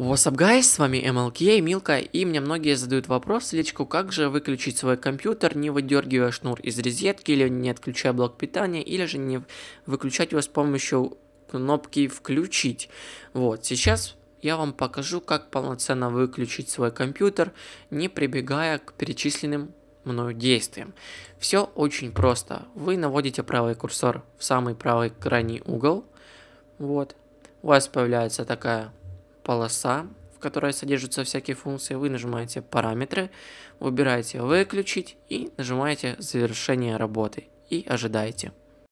What's up, guys? С вами MLK и Милка, и мне многие задают вопрос в личку, как же выключить свой компьютер, не выдергивая шнур из розетки, или не отключая блок питания, или же не выключать его с помощью кнопки «Включить». Вот, сейчас я вам покажу, как полноценно выключить свой компьютер, не прибегая к перечисленным мною действиям. Все очень просто. Вы наводите правый курсор в самый правый крайний угол, вот, у вас появляется такая полоса, в которой содержатся всякие функции, вы нажимаете «Параметры», выбираете «Выключить» и нажимаете «Завершение работы» и ожидаете.